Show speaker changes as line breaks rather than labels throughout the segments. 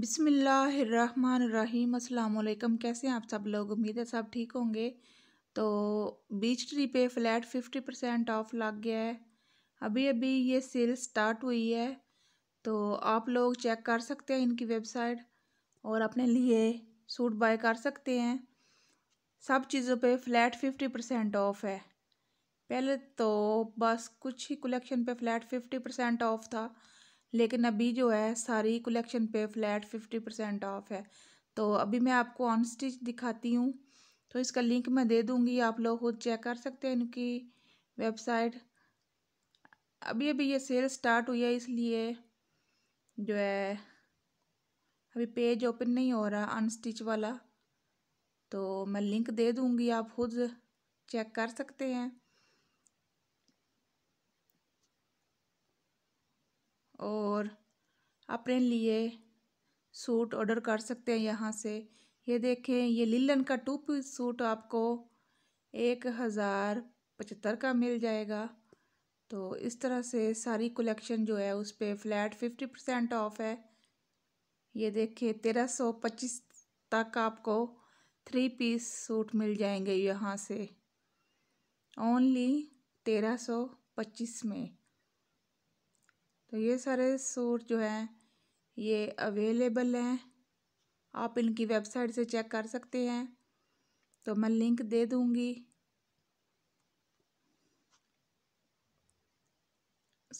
बिसमीम् अल्लाम कैसे हैं आप सब लोग उम्मीद है सब ठीक होंगे तो बीच ट्री पे फ्लैट फिफ्टी परसेंट ऑफ लग गया है अभी अभी ये सेल स्टार्ट हुई है तो आप लोग चेक कर सकते हैं इनकी वेबसाइट और अपने लिए सूट बाय कर सकते हैं सब चीज़ों पे फ्लैट फिफ्टी परसेंट ऑफ़ है पहले तो बस कुछ ही कलेक्शन पे फ्लैट फिफ्टी परसेंट ऑफ़ था लेकिन अभी जो है सारी कलेक्शन पे फ्लैट फिफ्टी परसेंट ऑफ है तो अभी मैं आपको ऑन स्टिच दिखाती हूँ तो इसका लिंक मैं दे दूँगी आप लोग खुद चेक कर सकते हैं इनकी वेबसाइट अभी अभी ये सेल स्टार्ट हुई है इसलिए जो है अभी पेज ओपन नहीं हो रहा अनस्टिच वाला तो मैं लिंक दे दूँगी आप खुद चेक कर सकते हैं और अपने लिए सूट ऑर्डर कर सकते हैं यहाँ से ये देखें ये लिलन का टू पीस सूट आपको एक हज़ार पचहत्तर का मिल जाएगा तो इस तरह से सारी कलेक्शन जो है उस पर फ्लैट फिफ्टी परसेंट ऑफ है ये देखें तेरह सौ पच्चीस तक आपको थ्री पीस सूट मिल जाएंगे यहाँ से ओनली तेरह सौ पच्चीस में तो ये सारे सूट जो हैं ये अवेलेबल हैं आप इनकी वेबसाइट से चेक कर सकते हैं तो मैं लिंक दे दूंगी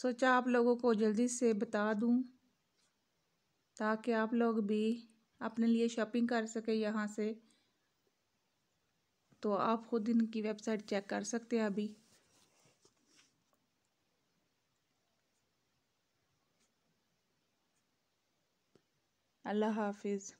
सोचा आप लोगों को जल्दी से बता दूँ ताकि आप लोग भी अपने लिए शॉपिंग कर सकें यहाँ से तो आप ख़ुद इनकी वेबसाइट चेक कर सकते हैं अभी अल्लाह हाफिज़